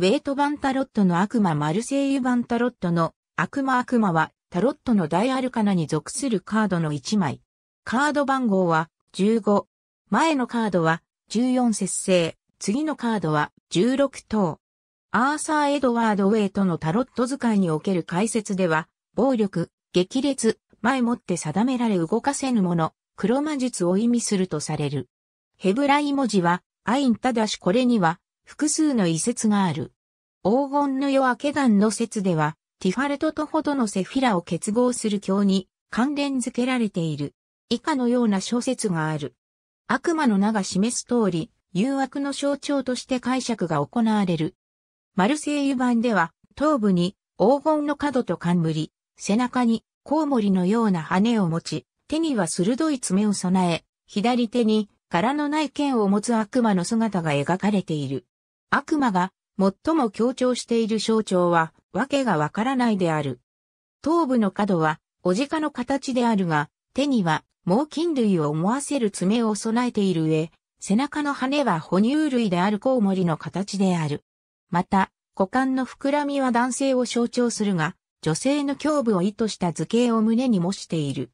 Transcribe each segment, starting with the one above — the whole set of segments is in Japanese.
ウェイト版タロットの悪魔マルセイユ版タロットの悪魔悪魔はタロットの大アルカナに属するカードの1枚。カード番号は15。前のカードは14節制。次のカードは16等。アーサー・エドワード・ウェイトのタロット使いにおける解説では、暴力、激烈、前もって定められ動かせぬもの、黒魔術を意味するとされる。ヘブライ文字は、アインただしこれには、複数の遺説がある。黄金の夜明け団の説では、ティファルトとほどのセフィラを結合する教に関連付けられている。以下のような小説がある。悪魔の名が示す通り、誘惑の象徴として解釈が行われる。マルセイユ版では、頭部に黄金の角と冠、背中にコウモリのような羽を持ち、手には鋭い爪を備え、左手に柄のない剣を持つ悪魔の姿が描かれている。悪魔が最も強調している象徴は、わけがわからないである。頭部の角は、おじかの形であるが、手には、猛禽類を思わせる爪を備えている上、背中の羽は哺乳類であるコウモリの形である。また、股間の膨らみは男性を象徴するが、女性の胸部を意図した図形を胸に模している。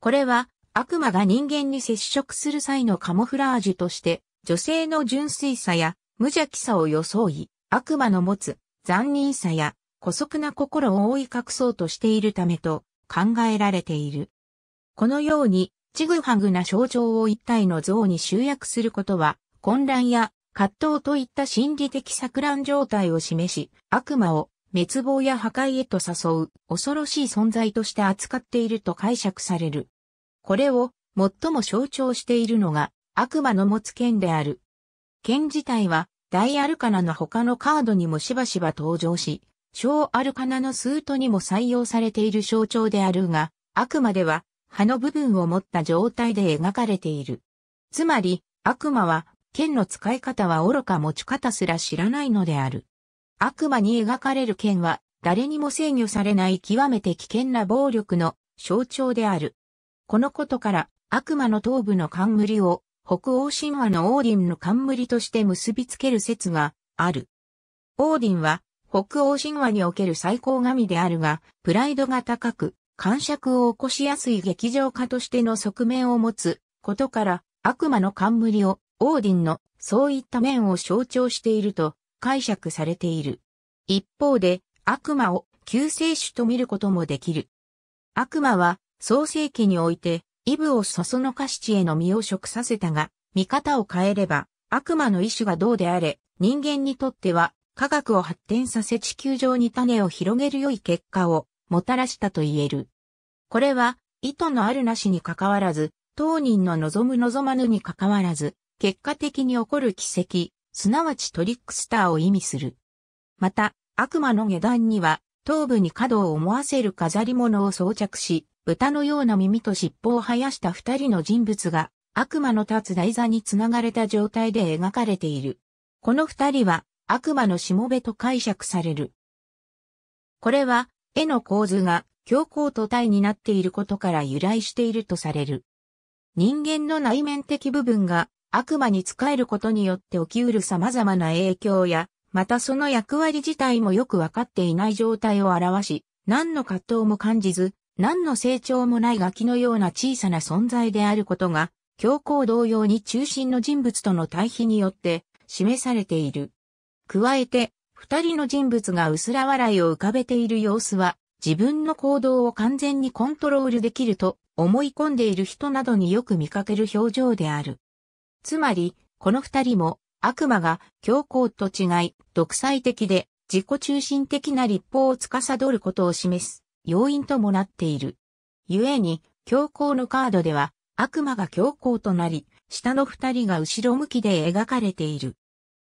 これは、悪魔が人間に接触する際のカモフラージュとして、女性の純粋さや無邪気さを装い、悪魔の持つ残忍さや、古速な心を覆い隠そうとしているためと考えられている。このように、ちぐはぐな症状を一体の像に集約することは、混乱や葛藤といった心理的錯乱状態を示し、悪魔を滅亡や破壊へと誘う恐ろしい存在として扱っていると解釈される。これを最も象徴しているのが悪魔の持つ剣である剣自体は、大アルカナの他のカードにもしばしば登場し、小アルカナのスートにも採用されている象徴であるが、あくまでは、葉の部分を持った状態で描かれている。つまり、悪魔は、剣の使い方は愚か持ち方すら知らないのである。悪魔に描かれる剣は、誰にも制御されない極めて危険な暴力の象徴である。このことから、悪魔の頭部の冠を北欧神話のオーディンの冠として結びつける説がある。オーディンは北欧神話における最高神であるが、プライドが高く、感触を起こしやすい劇場家としての側面を持つことから、悪魔の冠をオーディンのそういった面を象徴していると解釈されている。一方で、悪魔を救世主と見ることもできる。悪魔は創世記においてイブをそそのかしちへの身を食させたが、見方を変えれば、悪魔の意志がどうであれ、人間にとっては、科学を発展させ地球上に種を広げる良い結果を、もたらしたと言える。これは、意図のあるなしに関わらず、当人の望む望まぬに関わらず、結果的に起こる奇跡、すなわちトリックスターを意味する。また、悪魔の下段には、頭部に角を思わせる飾り物を装着し、豚のような耳と尻尾を生やした二人の人物が、悪魔の立つ台座につながれた状態で描かれている。この二人は、悪魔のしもべと解釈される。これは、絵の構図が、強行と体になっていることから由来しているとされる。人間の内面的部分が、悪魔に仕えることによって起きうる様々な影響や、またその役割自体もよくわかっていない状態を表し、何の葛藤も感じず、何の成長もないガキのような小さな存在であることが、教皇同様に中心の人物との対比によって示されている。加えて、二人の人物が薄ら笑いを浮かべている様子は、自分の行動を完全にコントロールできると思い込んでいる人などによく見かける表情である。つまり、この二人も悪魔が教皇と違い、独裁的で自己中心的な立法を司ることを示す要因ともなっている。故に、強行のカードでは、悪魔が強行となり、下の二人が後ろ向きで描かれている。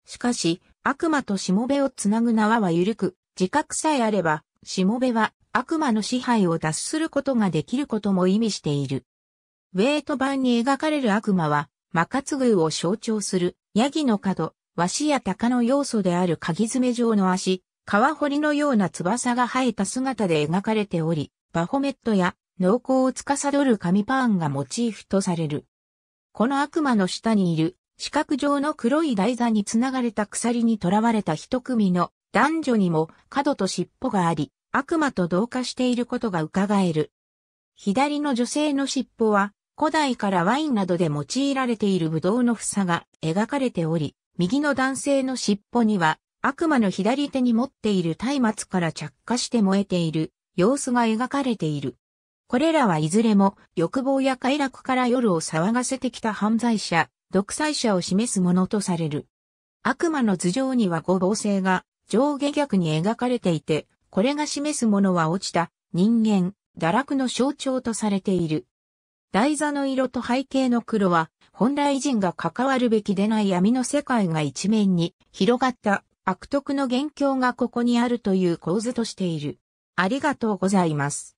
しかし、悪魔としもべをつなぐ縄は緩く、自覚さえあれば、しもべは悪魔の支配を脱することができることも意味している。ウェイト版に描かれる悪魔は、マカツグーを象徴する、ヤギの角、ワシや鷹の要素である鍵爪状の足、川堀のような翼が生えた姿で描かれており、バホメットや濃厚を司る紙パーンがモチーフとされる。この悪魔の下にいる四角状の黒い台座につながれた鎖に囚われた一組の男女にも角と尻尾があり、悪魔と同化していることが伺える。左の女性の尻尾は古代からワインなどで用いられているブドウの房が描かれており、右の男性の尻尾には悪魔の左手に持っている松明から着火して燃えている様子が描かれている。これらはいずれも欲望や快楽から夜を騒がせてきた犯罪者、独裁者を示すものとされる。悪魔の頭上には五芒星が上下逆に描かれていて、これが示すものは落ちた人間、堕落の象徴とされている。台座の色と背景の黒は、本来人が関わるべきでない闇の世界が一面に広がった悪徳の元凶がここにあるという構図としている。ありがとうございます。